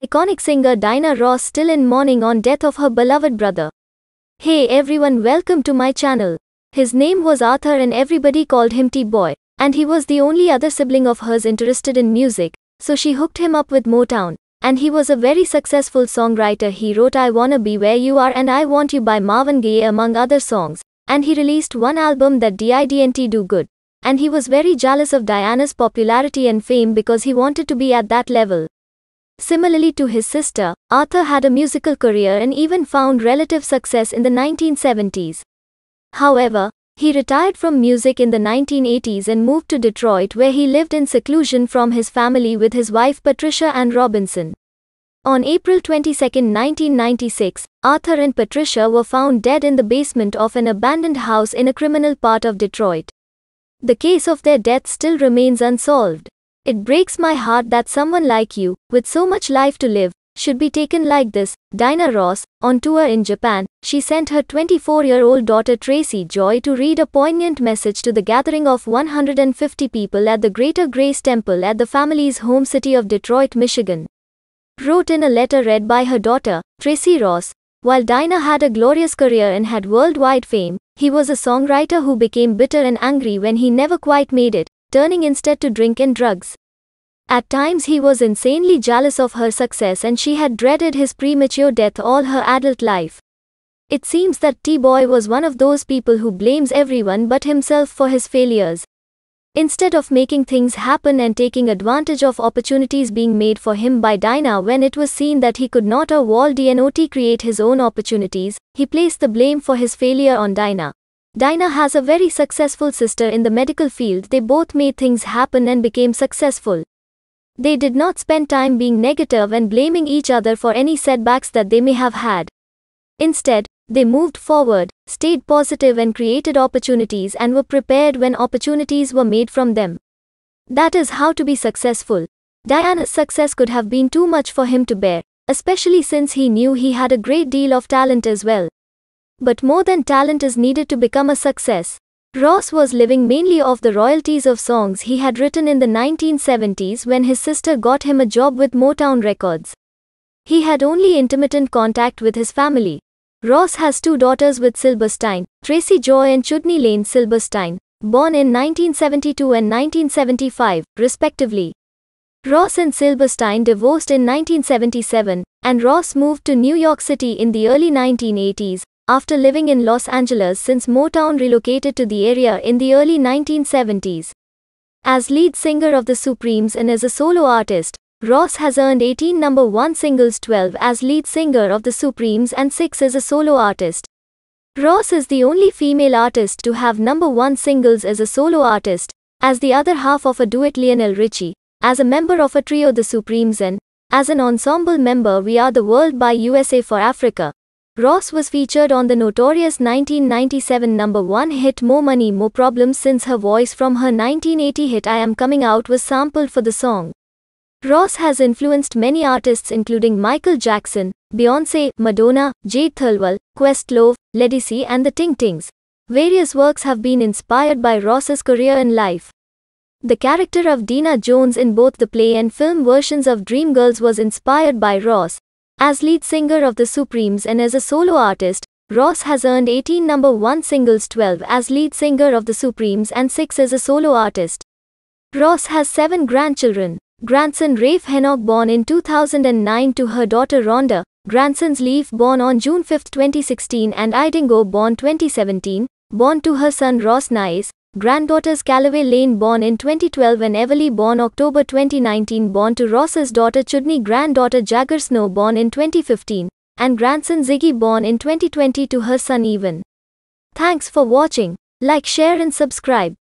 Iconic singer Dinah Ross still in mourning on death of her beloved brother. Hey everyone welcome to my channel. His name was Arthur and everybody called him T-Boy. And he was the only other sibling of hers interested in music, so she hooked him up with Motown. And he was a very successful songwriter he wrote I Wanna Be Where You Are and I Want You by Marvin Gaye among other songs. And he released one album that didn't do good. And he was very jealous of Diana's popularity and fame because he wanted to be at that level. Similarly to his sister, Arthur had a musical career and even found relative success in the 1970s. However, he retired from music in the 1980s and moved to Detroit where he lived in seclusion from his family with his wife Patricia Ann Robinson. On April 22, 1996, Arthur and Patricia were found dead in the basement of an abandoned house in a criminal part of Detroit. The case of their death still remains unsolved. It breaks my heart that someone like you, with so much life to live, should be taken like this. Dinah Ross, on tour in Japan, she sent her 24 year old daughter Tracy Joy to read a poignant message to the gathering of 150 people at the Greater Grace Temple at the family's home city of Detroit, Michigan. Wrote in a letter read by her daughter, Tracy Ross, while Dinah had a glorious career and had worldwide fame, he was a songwriter who became bitter and angry when he never quite made it, turning instead to drink and drugs. At times he was insanely jealous of her success and she had dreaded his premature death all her adult life. It seems that T-Boy was one of those people who blames everyone but himself for his failures. Instead of making things happen and taking advantage of opportunities being made for him by Dinah when it was seen that he could not or Wall DNOT create his own opportunities, he placed the blame for his failure on Dinah. Dinah has a very successful sister in the medical field. They both made things happen and became successful. They did not spend time being negative and blaming each other for any setbacks that they may have had. Instead, they moved forward, stayed positive and created opportunities and were prepared when opportunities were made from them. That is how to be successful. Diana's success could have been too much for him to bear, especially since he knew he had a great deal of talent as well. But more than talent is needed to become a success. Ross was living mainly off the royalties of songs he had written in the 1970s when his sister got him a job with Motown Records. He had only intermittent contact with his family. Ross has two daughters with Silberstein, Tracy Joy and Chudney Lane Silberstein, born in 1972 and 1975, respectively. Ross and Silberstein divorced in 1977, and Ross moved to New York City in the early 1980s, after living in Los Angeles since Motown relocated to the area in the early 1970s. As lead singer of the Supremes and as a solo artist, Ross has earned 18 number 1 singles 12 as lead singer of the Supremes and 6 as a solo artist. Ross is the only female artist to have number 1 singles as a solo artist, as the other half of a duet Lionel Richie, as a member of a trio the Supremes and, as an ensemble member We Are the World by USA for Africa. Ross was featured on the notorious 1997 number one hit More Money More Problems since her voice from her 1980 hit I Am Coming Out was sampled for the song. Ross has influenced many artists including Michael Jackson, Beyoncé, Madonna, Jade Thirlwell, Questlove, Ledisi, and the Ting Tings. Various works have been inspired by Ross's career and life. The character of Dina Jones in both the play and film versions of Dreamgirls was inspired by Ross, as lead singer of The Supremes and as a solo artist, Ross has earned 18 number 1 singles 12 as lead singer of The Supremes and 6 as a solo artist. Ross has 7 grandchildren. Grandson Rafe Henock born in 2009 to her daughter Rhonda, grandsons Leaf born on June 5, 2016 and Idingo born 2017, born to her son Ross Nice, Granddaughters Callaway Lane born in 2012 and Everly born October 2019 born to Ross's daughter Chudni granddaughter Jagger Snow born in 2015 and grandson Ziggy born in 2020 to her son Evan. Thanks for watching. Like share and subscribe.